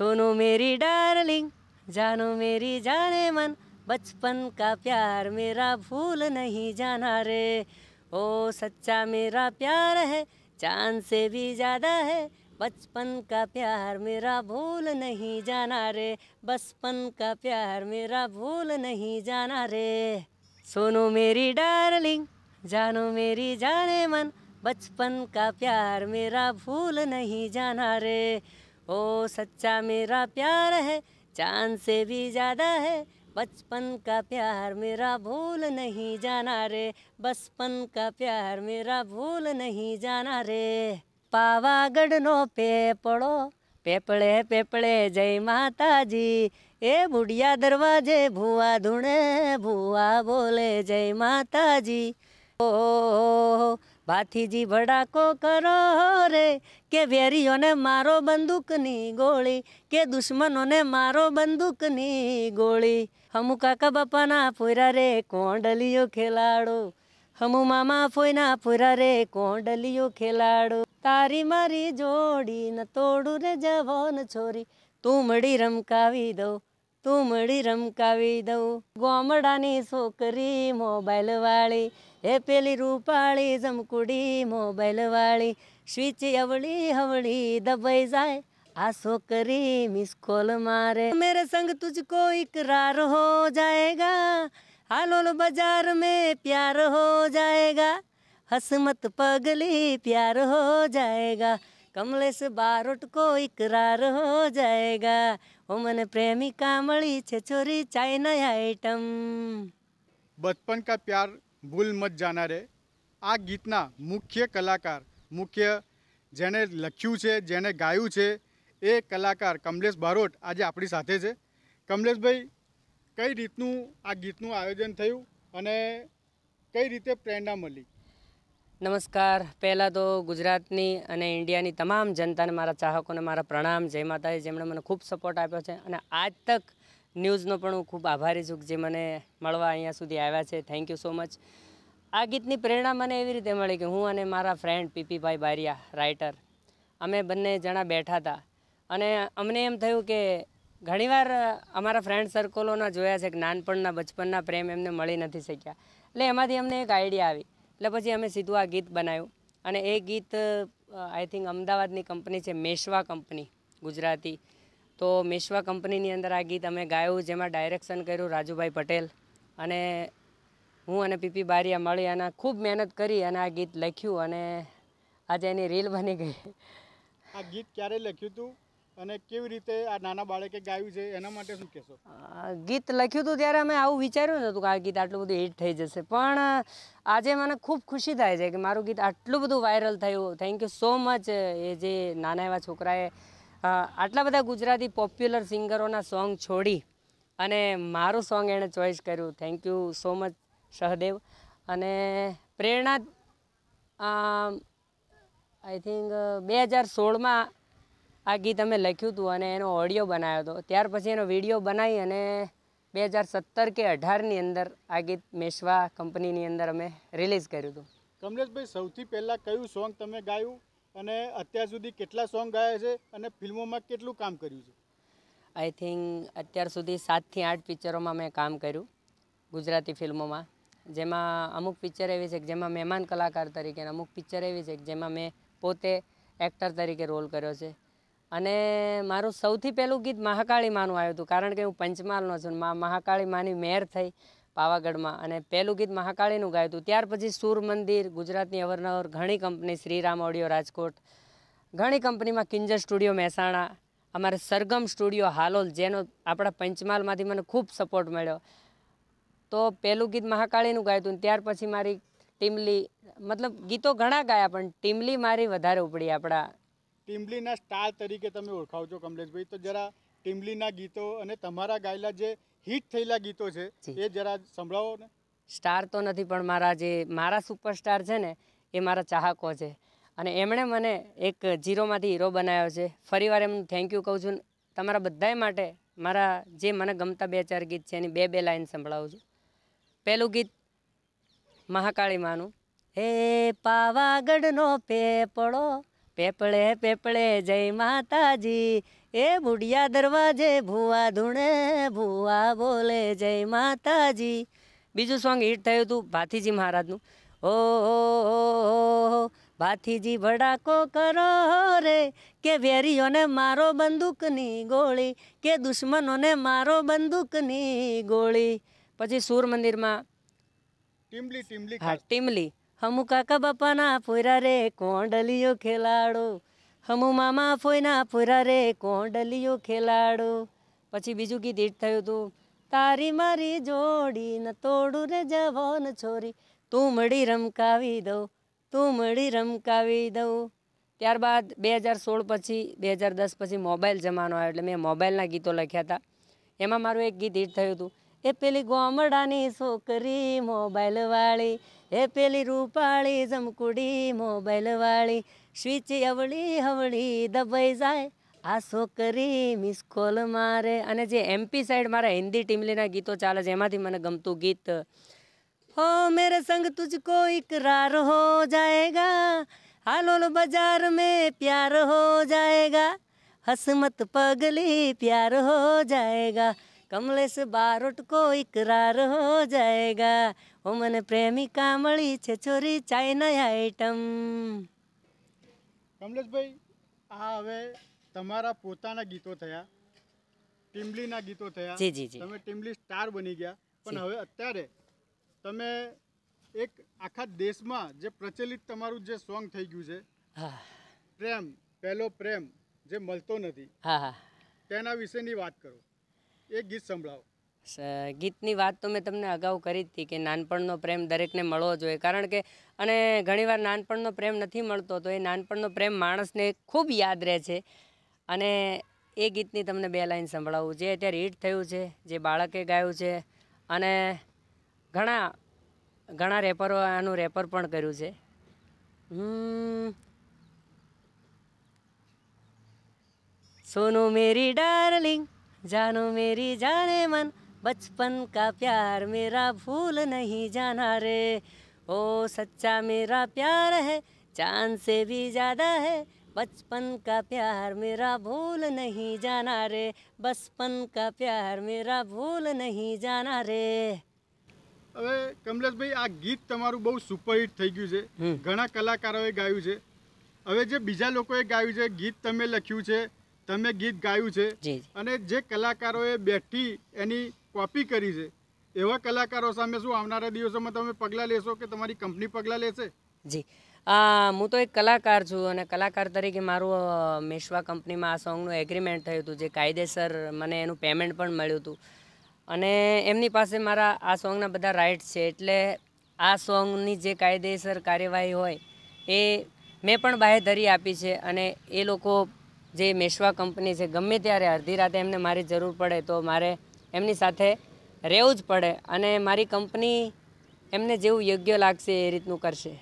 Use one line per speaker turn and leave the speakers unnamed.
सोनो मेरी डार्लिंग जानो मेरी जाने मन बचपन का प्यार मेरा भूल नहीं जाना रे ओ सच्चा मेरा प्यार है चांद से भी ज़्यादा है बचपन का प्यार मेरा भूल नहीं जाना रे बचपन का प्यार मेरा भूल नहीं जाना रे सोनो मेरी डार्लिंग जानो मेरी जाने मन बचपन का प्यार मेरा भूल नहीं जाना रे ओ सच्चा मेरा प्यार है चांद से भी ज़्यादा है बचपन का प्यार मेरा भूल नहीं जाना रे बचपन का प्यार मेरा भूल नहीं जाना रे पावागढ़ नो पे पड़ो पेपड़े पेपड़े जय माता जी ए बुढ़िया दरवाजे भुआ धुणे भुआ बोले जय माता जी ओ, ओ, ओ, ओ પાથીજી ભડાકો કરો રે કે વેરીઓને મારો બંદૂકની ગોળી કે દુશ્મનોને મારો બંદૂકની ગોળી હમુ કાકા બાપાના ફોરા રે કોંડલીઓ ખેલાડો હમુ મામા ફોયના ફોરા રે કોંડલીઓ ખેલાડો તારી મારી જોડી ન તોડું રે જવાન છોરી તું મળી રમકાવી દઉં તું મળી રમકાવી દઉં ગોમડાની છોકરી મોબાઈલ વાળી ಏ ಪೇಲಿ ರೂಪಾಳಿ ಜಮಕುಡಿ મોબાઈલ વાળી સ્વિચ અવળી હવળી દબાઈ જાય આ છોકરી મિસ કોલ મારે મેરે સંગ તુજકો ઇકરાર હો જાયેગા હાલોલ બજાર મેં પ્યાર હો જાયેગા હસમત પગલી પ્યાર હો જાયેગા કમલેશ બારોટ કો ઇકરાર હો જાયેગા ઓ મને પ્રેમિકા મળી છે છોરી ચાઇના આઈટમ
बचपन का प्यार ભૂલ મત જાના રે આ ગીતના મુખ્ય કલાકાર મુખ્ય જેણે લખ્યું છે જેણે ગાયું છે એ કલાકાર કમલેશ બારોટ આજે આપણી સાથે છે કમલેશભાઈ કઈ રીતનું આ ગીતનું આયોજન થયું અને કઈ રીતે પ્રેરણા મળી
નમસ્કાર પહેલાં તો ગુજરાતની અને ઇન્ડિયાની તમામ જનતાને મારા ચાહકોને મારા પ્રણામ જય માતાએ જેમણે મને ખૂબ સપોર્ટ આપ્યો છે અને આજ તક ન્યૂઝનો પણ હું ખૂબ આભારી છું જે મને મળવા અહીંયા સુધી આવ્યા છે થેન્ક યુ સો મચ આ ગીતની પ્રેરણા મને એવી રીતે મળી કે હું અને મારા ફ્રેન્ડ પીપીભાઈ બારિયા રાઇટર અમે બંને જણા બેઠા હતા અને અમને એમ થયું કે ઘણીવાર અમારા ફ્રેન્ડ સર્કલોના જોયા છે કે નાનપણના બચપનના પ્રેમ એમને મળી નથી શક્યા એટલે એમાંથી અમને એક આઈડિયા આવી એટલે પછી અમે સીધું આ ગીત બનાવ્યું અને એ ગીત આઈ થિંક અમદાવાદની કંપની છે મેશવા કંપની ગુજરાતી તો મેશ્વા કંપનીની અંદર આ ગીત અમે ગાયું જેમાં ડાયરેક્શન કર્યું રાજુભાઈ પટેલ અને હું અને પીપી બારીયા મળી અને ખૂબ મહેનત કરી અને આ ગીત લખ્યું અને આજે એની રીલ બની ગઈ
આ ગીત ક્યારે લખ્યું હતું અને કેવી રીતે આ નાના બાળકે ગાયું છે એના માટે શું કહેશો
ગીત લખ્યું હતું ત્યારે અમે આવું વિચાર્યું નહોતું કે આ ગીત આટલું બધું હિટ થઈ જશે પણ આજે મને ખૂબ ખુશી થાય છે કે મારું ગીત આટલું બધું વાયરલ થયું થેન્ક યુ સો મચ એ જે નાના એવા છોકરાએ આટલા બધા ગુજરાતી પોપ્યુલર સિંગરોના સોંગ છોડી અને મારું સોંગ એણે ચોઈસ કર્યું thank you so much Sahdev અને પ્રેરણા આઈ થિંક બે હજાર સોળમાં આ ગીત અમે લખ્યું હતું અને એનો ઓડિયો બનાવ્યો હતો ત્યાર પછી એનો વિડીયો બનાવી અને બે હજાર સત્તર કે અઢારની અંદર આ ગીત મેશવા કંપનીની અંદર અમે રિલીઝ કર્યું હતું
કમલેશભાઈ સૌથી પહેલાં કયું સોંગ તમે ગાયું અને અત્યાર સુધી કેટલા સોંગ ગાયા છે અને ફિલ્મોમાં કેટલું કામ
કર્યું છે આઈ થિંક અત્યાર સુધી સાતથી આઠ પિક્ચરોમાં મેં કામ કર્યું ગુજરાતી ફિલ્મોમાં જેમાં અમુક પિક્ચર એવી છે કે જેમાં મહેમાન કલાકાર તરીકે અમુક પિક્ચર એવી છે કે જેમાં મેં પોતે એક્ટર તરીકે રોલ કર્યો છે અને મારું સૌથી પહેલું ગીત મહાકાળી માનું આવ્યું હતું કારણ કે હું પંચમહાલનો છું મહાકાળી માની મેર થઈ પાવાગઢમાં અને પહેલું ગીત મહાકાળીનું ગાયું હતું ત્યાર પછી સૂર મંદિર ગુજરાતની અવરનવર ઘણી કંપની શ્રીરામ ઓડિયો રાજકોટ ઘણી કંપનીમાં કિંજર સ્ટુડિયો મહેસાણા અમારે સરગમ સ્ટુડિયો હાલોલ જેનો આપણા પંચમહાલમાંથી મને ખૂબ સપોર્ટ મળ્યો તો પહેલું ગીત મહાકાળીનું ગાયું હતું ત્યાર પછી મારી ટીમલી મતલબ ગીતો ઘણા ગાયા પણ ટીમલી મારી વધારે ઉપડી આપણા
ટીમલીના સ્ટાર તરીકે તમે ઓળખાવ છો કમલેશભાઈ તો જરા ટીમલીના ગીતો અને તમારા ગાયેલા જે હિટ થયેલા ગીતો છે એ જરા
સંભળાવો ને સ્ટાર તો નથી પણ મારા જે મારા સુપરસ્ટાર છે ને એ મારા ચાહકો છે અને એમણે મને એક જીરોમાંથી હીરો બનાવ્યો છે ફરીવાર એમનું થેન્ક યુ કહું છું તમારા બધાય માટે મારા જે મને ગમતા બે ચાર ગીત છે એની બે બે લાઈન સંભળાવું છું પહેલું ગીત મહાકાળી માનું હે પાવાગઢનો પેપળો પેપળે પેપળે જય માતાજી એ બુડિયા દરવાજે ભુવા ધૂણે ભુવા બોલે જય માતાજી બીજું સોંગ હિટ થયું હતું ભાથીજી મહારાજનું ઓ ભાથીજી ભડાકો કરો રે કે વેરીઓને મારો બંદૂકની ગોળી કે દુશ્મનોને મારો બંદૂકની ગોળી પછી સૂર મંદિરમાં
ટીમલી ટીમલી હા ટીમલી
હમુ કાકા બાપાના ફોરા રે કોંડલીઓ ખેલાડો હમુ મામા ફોઈના ફુરા રે કોંડલિયો ખેલાડો પછી બીજું ગીત હિટ થયું હતું તારી મારી જોડી ન તોડું રે જવાન છોરી તું મળી રમકાવી દઉં તું મળી રમકાવી દઉં ત્યારબાદ બે હજાર સોળ પછી બે હજાર દસ પછી મોબાઈલ જમાનો આવ્યો એટલે મેં મોબાઈલના ગીતો લખ્યા હતા એમાં મારું એક ગીત હિટ થયું હતું એ પેલી ગોમડાની શોકરી મોબાઈલ વાળી એ પેલી રૂપાળી જમકુડી મોબાઈલ વાળી સ્વિચ એવળી હવળી દબઈ જાય આ શોકરી મિસ્કોલ મારે અને જે MP સાઈડ મારા હિન્દી ટીમલેના ગીતો ચાલે છે એમાંથી મને ગમતું ગીત ઓ મેરે સંગ તુજકો ઇકરાર હો જાયેગા હાલોલ બજાર મેં પ્યાર હો જાયેગા હસમત પગલે પ્યાર હો જાયેગા કમલેશ બારોટ કો ઇકરાર હો જાયગા ઓ મને પ્રેમિકા મળી છે છોરી ચાઇના આઈટમ
કમલેશભાઈ આ હવે તમારા પોતાના ગીતો થયા ટીમલીના ગીતો થયા જી જી જી તમે ટીમલી સ્ટાર બની ગયા પણ હવે અત્યારે તમે એક આખા દેશમાં જે પ્રચલિત તમારું જે સોંગ થઈ ગયું છે પ્રેમ પહેલો પ્રેમ જે મળતો નથી હા હા તેના વિશેની વાત કરો એક ગીત સંભળાવો
ગીતની વાત તો મેં તમને અગાઉ કરી હતી કે નાનપણનો પ્રેમ દરેકને મળવો જોઈએ કારણ કે અને ઘણીવાર નાનપણનો પ્રેમ નથી મળતો તો એ નાનપણનો પ્રેમ માણસને ખૂબ યાદ રહે છે અને એ ગીતની તમને બે લાઈન સંભળાવું જે અત્યારે હિટ થયું છે જે બાળકે ગાયું છે અને ઘણા ઘણા રેપરો આનું રેપર પણ કર્યું છે સોનું મેરી ડાર્લિંગ जानो मेरी जाने मन बचपन का प्यार मेरा भूल नहीं जाना रे ओ सच्चा मेरा प्यार है चांद से भी ज़्यादा है बचपन का प्यार मेरा भूल नहीं जाना रे बचपन का प्यार मेरा भूल नहीं जाना रे
હવે કમલેશભાઈ આ ગીત તમારું બહુ સુપરહિટ થઈ ગયું છે ઘણા કલાકારોએ ગાયું છે હવે જે બીજા લોકોએ ગાયું છે ગીત તમે તમે ગીત ગાયું છે અને જે કલાકારોએ બેઠી એની કોપી કરી છે એવા કલાકારો સામે શું આવનારા દિવસોમાં તમે પગલાં લેશો કે તમારી કંપની પગલાં લેશે
જી હું તો એક કલાકાર છું અને કલાકાર તરીકે મારું મેશવા કંપનીમાં આ સોંગનું એગ્રીમેન્ટ થયું હતું જે કાયદેસર મને એનું પેમેન્ટ પણ મળ્યું હતું અને એમની પાસે મારા આ સોંગના બધા રાઇટ્સ છે એટલે આ સોંગની જે કાયદેસર કાર્યવાહી હોય એ મેં પણ ધરી આપી છે અને એ લોકો જે મેશવા કંપની છે ગમે ત્યારે અડધી રાતે એમને મારી જરૂર પડે તો મારે એમની સાથે રહેવું જ પડે અને મારી કંપની એમને જેવું યોગ્ય લાગશે એ રીતનું કરશે